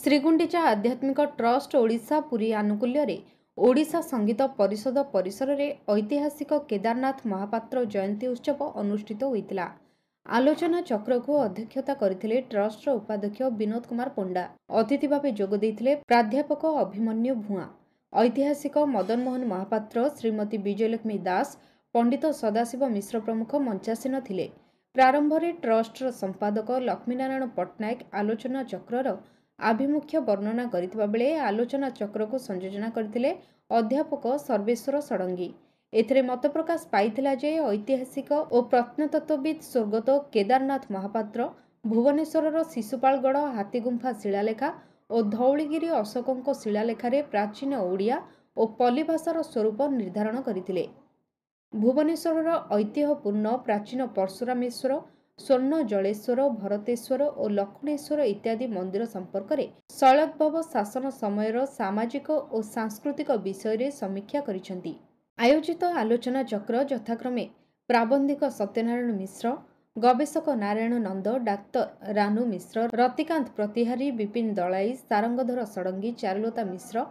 ଶ୍ରୀଗୁଣ୍ଡିଚା ଆଧ୍ୟାତ୍ମିକ ଟ୍ରଷ୍ଟ ଓଡ଼ିଶା ପୁରୀ ଆନୁକୂଲ୍ୟରେ ଓଡ଼ିଶା ସଙ୍ଗୀତ ପରିଷଦ ପରିସରରେ ଐତିହାସିକ କେଦାରନାଥ ମହାପାତ୍ର ଜୟନ୍ତୀ ଉତ୍ସବ ଅନୁଷ୍ଠିତ ହୋଇଥିଲା ଆଲୋଚନା ଚକ୍ରକୁ ଅଧ୍ୟକ୍ଷତା କରିଥିଲେ ଟ୍ରଷ୍ଟର ଉପାଧ୍ୟକ୍ଷ ବିନୋଦ କୁମାର ପଣ୍ଡା ଅତିଥି ଭାବେ ଯୋଗ ଦେଇଥିଲେ ପ୍ରାଧ୍ୟାପକ ଅଭିମନ୍ୟୁ ଭୂଆଁ ଐତିହାସିକ ମଦନମୋହନ ମହାପାତ୍ର ଶ୍ରୀମତୀ ବିଜୟଲକ୍ଷ୍ମୀ ଦାସ ପଣ୍ଡିତ ସଦାଶିବ ମିଶ୍ର ପ୍ରମୁଖ ମଞ୍ଚାସୀନ ଥିଲେ ପ୍ରାରମ୍ଭରେ ଟ୍ରଷ୍ଟର ସମ୍ପାଦକ ଲକ୍ଷ୍ମୀନାରାୟଣ ପଟ୍ଟନାୟକ ଆଲୋଚନା ଚକ୍ରର ଆଭିମୁଖ୍ୟ ବର୍ଣ୍ଣନା କରିଥିବା ବେଳେ ଆଲୋଚନା ଚକ୍ରକୁ ସଂଯୋଜନା କରିଥିଲେ ଅଧ୍ୟାପକ ସର୍ବେଶ୍ୱର ଷଡ଼ଙ୍ଗୀ ଏଥିରେ ମତପ୍ରକାଶ ପାଇଥିଲା ଯେ ଐତିହାସିକ ଓ ପ୍ରତ୍ନତତ୍ତ୍ୱବିତ୍ ସ୍ୱର୍ଗତ କେଦାରନାଥ ମହାପାତ୍ର ଭୁବନେଶ୍ୱରର ଶିଶୁପାଳଗଡ଼ ହାତୀଗୁମ୍ଫା ଶିଳାଲେଖା ଓ ଧଉଳିଗିରି ଅଶୋକଙ୍କ ଶିଳାଲେଖାରେ ପ୍ରାଚୀନ ଓଡ଼ିଆ ଓ ପଲି ଭାଷାର ସ୍ୱରୂପ ନିର୍ଦ୍ଧାରଣ କରିଥିଲେ ଭୁବନେଶ୍ୱରର ଐତିହ୍ୟପୂର୍ଣ୍ଣ ପ୍ରାଚୀନ ପର୍ଶୁରାମେଶ୍ୱର ସ୍ୱର୍ଣ୍ଣ ଜଳେଶ୍ୱର ଭରତେଶ୍ୱର ଓ ଲକ୍ଷ୍ମଣେଶ୍ୱର ଇତ୍ୟାଦି ମନ୍ଦିର ସମ୍ପର୍କରେ ଶୈଳବବ ଶାସନ ସମୟର ସାମାଜିକ ଓ ସାଂସ୍କୃତିକ ବିଷୟରେ ସମୀକ୍ଷା କରିଛନ୍ତି ଆୟୋଜିତ ଆଲୋଚନା ଚକ୍ର ଯଥାକ୍ରମେ ପ୍ରାବନ୍ଧିକ ସତ୍ୟନାରାୟଣ ମିଶ୍ର ଗବେଷକ ନାରାୟଣ ନନ୍ଦ ଡାକ୍ତର ରାନୁ ମିଶ୍ର ରତିକାନ୍ତ ପ୍ରତିହାରୀ ବିପିନ ଦଳାଇ ସାରଙ୍ଗଧର ଷଡ଼ଙ୍ଗୀ ଚାରୁଲତା ମିଶ୍ର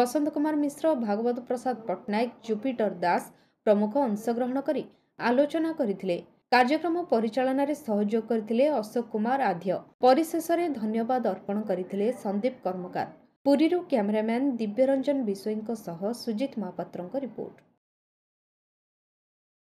ବସନ୍ତ କୁମାର ମିଶ୍ର ଭାଗବତ ପ୍ରସାଦ ପଟ୍ଟନାୟକ ଜୁପିଟର ଦାସ ପ୍ରମୁଖ ଅଂଶଗ୍ରହଣ କରି ଆଲୋଚନା କରିଥିଲେ କାର୍ଯ୍ୟକ୍ରମ ପରିଚାଳନାରେ ସହଯୋଗ କରିଥିଲେ ଅଶୋକ କୁମାର ଆଧ୍ୟ ପରିଶେଷରେ ଧନ୍ୟବାଦ ଅର୍ପଣ କରିଥିଲେ ସନ୍ଦୀପ କର୍ମକାର ପୁରୀରୁ କ୍ୟାମେରାମ୍ୟାନ୍ ଦିବ୍ୟରଞ୍ଜନ ବିଶୋଇଙ୍କ ସହ ସୁଜିତ ମହାପାତ୍ରଙ୍କ ରିପୋର୍ଟ